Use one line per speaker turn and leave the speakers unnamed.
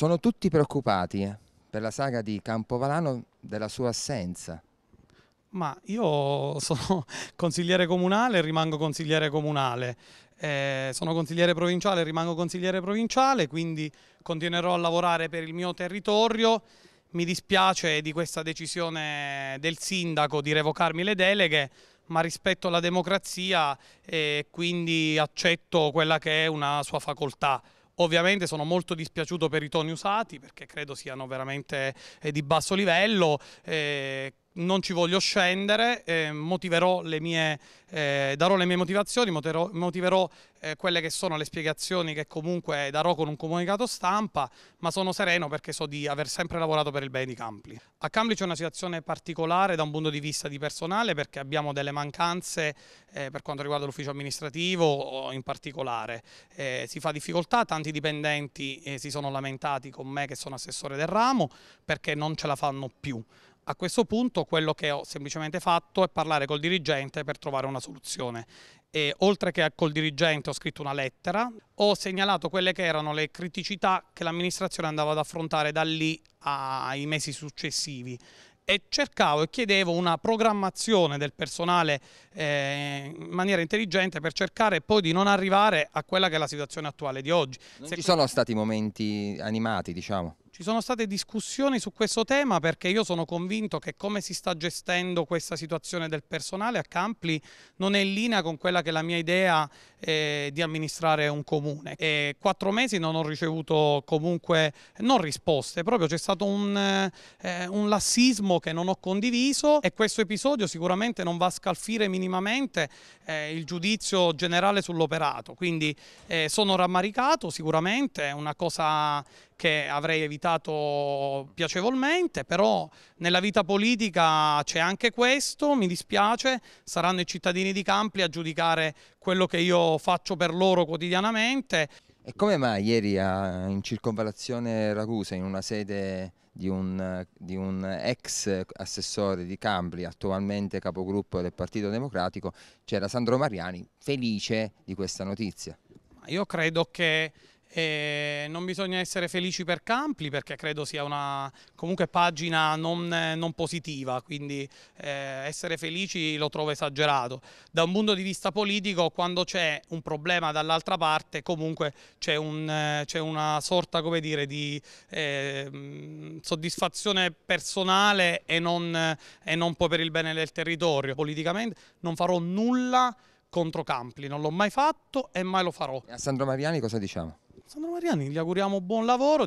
Sono tutti preoccupati per la saga di Campovalano della sua assenza.
Ma io sono consigliere comunale e rimango consigliere comunale. Eh, sono consigliere provinciale e rimango consigliere provinciale, quindi continuerò a lavorare per il mio territorio. Mi dispiace di questa decisione del sindaco di revocarmi le deleghe, ma rispetto alla democrazia e eh, quindi accetto quella che è una sua facoltà. Ovviamente sono molto dispiaciuto per i toni usati perché credo siano veramente eh, di basso livello. Eh, non ci voglio scendere, eh, motiverò le mie, eh, darò le mie motivazioni, moterò, motiverò eh, quelle che sono le spiegazioni che comunque darò con un comunicato stampa, ma sono sereno perché so di aver sempre lavorato per il bene di Campli. A Campli c'è una situazione particolare da un punto di vista di personale perché abbiamo delle mancanze eh, per quanto riguarda l'ufficio amministrativo in particolare. Eh, si fa difficoltà, tanti dipendenti eh, si sono lamentati con me che sono assessore del ramo perché non ce la fanno più. A questo punto quello che ho semplicemente fatto è parlare col dirigente per trovare una soluzione. E, oltre che col dirigente ho scritto una lettera, ho segnalato quelle che erano le criticità che l'amministrazione andava ad affrontare da lì ai mesi successivi e cercavo e chiedevo una programmazione del personale eh, in maniera intelligente per cercare poi di non arrivare a quella che è la situazione attuale di oggi.
Non Se... ci sono stati momenti animati, diciamo?
Ci sono state discussioni su questo tema perché io sono convinto che come si sta gestendo questa situazione del personale a Campli non è in linea con quella che è la mia idea eh, di amministrare un comune. E quattro mesi non ho ricevuto comunque non risposte, proprio c'è stato un, eh, un lassismo che non ho condiviso e questo episodio sicuramente non va a scalfire minimamente eh, il giudizio generale sull'operato. Quindi eh, sono rammaricato sicuramente, è una cosa che avrei evitato piacevolmente, però nella vita politica c'è anche questo, mi dispiace, saranno i cittadini di Campli a giudicare quello che io
faccio per loro quotidianamente. E come mai ieri in circonvallazione Ragusa, in una sede di un, di un, ex assessore di Campli, attualmente capogruppo del Partito Democratico, c'era Sandro Mariani felice di questa notizia?
Io credo che e non bisogna essere felici per Campli perché credo sia una comunque pagina non, non positiva, quindi eh, essere felici lo trovo esagerato. Da un punto di vista politico quando c'è un problema dall'altra parte comunque c'è un, una sorta dire, di eh, soddisfazione personale e non, e non poi per il bene del territorio. Politicamente non farò nulla contro Campli, non l'ho mai fatto e mai lo farò. A Sandro
Mariani cosa diciamo?
Sandro Mariani, gli auguriamo buon lavoro.